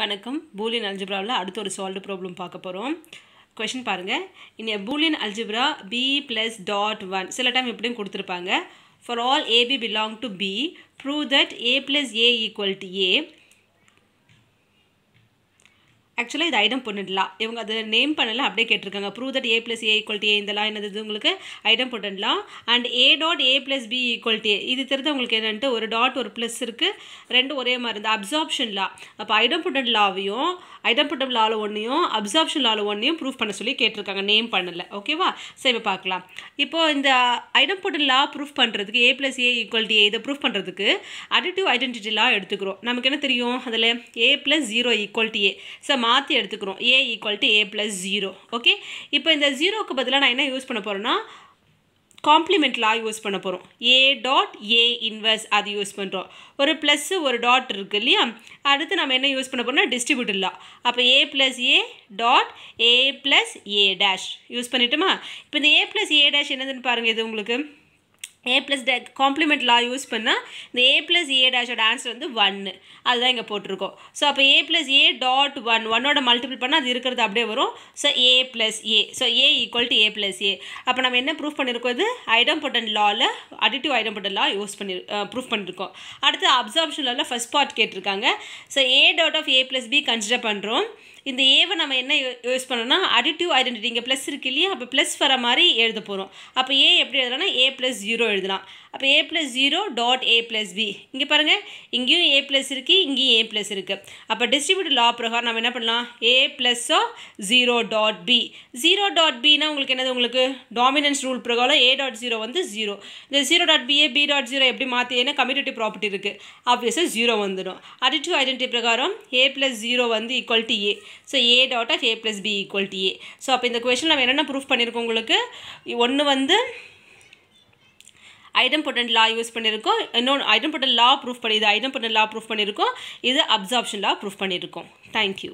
வணக்கம் பூலியன் அல்ஜிப்ராவில் அடுத்த ஒரு சால்டு ப்ராப்ளம் பார்க்க போகிறோம் கொஷின் பாருங்கள் இன்னும் Boolean algebra B plus dot one சில டைம் எப்படியும் கொடுத்துருப்பாங்க for all A B belong to B prove that A plus A equal to A ஆக்சுவலாக இது ஐடம் பண்ணிடலாம் இவங்க அது நேம் பண்ணலாம் அப்படியே கேட்டிருக்காங்க prove that A plus A equal to A என்னது உங்களுக்கு ஐடம் பண்ணிடலாம் and A dot A plus B equal to இது தெரிஞ்ச உங்களுக்கு என்னென்ட்டு ஒரு டாட் ஒரு ப்ளஸ் இருக்குது ரெண்டு ஒரே மாதிரி இருந்தால் அப்சார்ப்ஷன் லா அப்போ ஐடம் பொண்டன் லாவையும் ஐடம் பொண்டன் லாவில் ஒன்றையும் அப்சார்ப்ஷன் லாவில் ஒன்றையும் ப்ரூவ் பண்ண சொல்லி கேட்டிருக்காங்க நேம் பண்ணலை ஓகேவா சரி இப்போ பார்க்கலாம் இப்போது இந்த ஐடம் பொண்டன் லா ப்ரூஃப் பண்ணுறதுக்கு A plus A equal to A இதை ப்ரூஃப் பண்ணுறதுக்கு அடிட்டிவ் ஐடென்டிட்டி லா எடுத்துக்கிறோம் நமக்கு என்ன தெரியும் அதில் A plus zero equal to A so மாற்றி எடுத்துக்கிறோம் A equal to A plus zero okay இப்போ இந்த ஜீரோக்கு பதிலாக நான் என்ன யூஸ் பண்ண போகிறேன்னா காம்ப்ளிமெண்ட் லா யூஸ் பண்ண போகிறோம் ஏ டாட் ஏ இன்வெர்ஸ் அது யூஸ் பண்ணுறோம் ஒரு ப்ளஸ்ஸு ஒரு டாட் இருக்குது இல்லையா அடுத்து நம்ம என்ன யூஸ் பண்ண போகிறோம்னா டிஸ்ட்ரிபியூட்டர் லா அப்போ A plus A dot A plus A dash use பண்ணிட்டோமா இப்போ இந்த ஏ ப்ளஸ் ஏ டேஷ் என்னதுன்னு பாருங்கள் இது உங்களுக்கு A plus the complement law use பண்ணால் இந்த ஏ ப்ளஸ் ஏ டேஷோட ஆன்சர் வந்து ஒன்று அதுதான் இங்கே போட்டிருக்கோம் ஸோ அப்போ A plus A dot one ஒன்னோட மல்டிபிள் பண்ணால் அது இருக்கிறது அப்படியே வரும் so A plus A so A equal to A plus A அப்போ நம்ம என்ன ப்ரூஃப் பண்ணியிருக்கோம் இது ஐடம்போட்டன் லாவில் அடிட்டிவ் ஐடம்போட்டன் லா யூஸ் பண்ணி ப்ரூஃப் பண்ணியிருக்கோம் அடுத்து அப்சர்ப்ஷன் லாவில் ஃபஸ்ட் பார்ட் கேட்டிருக்காங்க so A dot of A plus B consider பண்ணுறோம் இந்த ஏவை நம்ம என்ன யூஸ் பண்ணோம்னா அடிட்டிவ் ஐடென்டிட்டி இங்கே ப்ளஸ் இருக்கு இல்லையா அப்போ ப்ளஸ் வர மாதிரி எழுத போகிறோம் அப்போ ஏ எப்படி எழுதலாம்னா ஏ ப்ளஸ் ஜீரோ எழுதலாம் அப்போ A plus zero dot A plus B இங்கே பாருங்கள் இங்கேயும் ஏ ப்ளஸ் இருக்குது இங்கேயும் ஏ ப்ளஸ் இருக்குது அப்போ டிஸ்ட்ரிபியூட் லா பிரகாரம் நம்ம என்ன பண்ணலாம் ஏ ப்ளஸ்ஸோ zero dot B zero dot பின்னா உங்களுக்கு என்னது உங்களுக்கு டாமினன்ஸ் ரூல் பிரகாரம் ஏ டாட் ஜீரோ வந்து ஜீரோ இந்த zero dot B A B dot zero எப்படி மாற்றி ஏன்னா கம்யூனிட்டி ப்ராப்பர்ட்டி இருக்குது ஆப்வியஸாக ஜீரோ வந்துடும் அடிட்டிவ் ஐடென்டி பிரகாரம் ஏ ப்ளஸ் ஜீரோ வந்து equal to A so A dot of A plus B equal to A so அப்போ இந்த கொஷின் நம்ம என்னென்ன ப்ரூஃப் பண்ணியிருக்கோம் உங்களுக்கு ஒன்று வந்து ஐடம் பொட்டன் லா யூஸ் பண்ணியிருக்கோம் இன்னொன்று ஐடம் பொட்டன் லா ப்ரூஃப் பண்ணி இது ஐடம் பொட்டன் லா ப்ரூஃப் பண்ணியிருக்கோம் இது அப்சார்ப்ஷன் லா ப்ரூஃப் பண்ணியிருக்கோம் தேங்க்யூ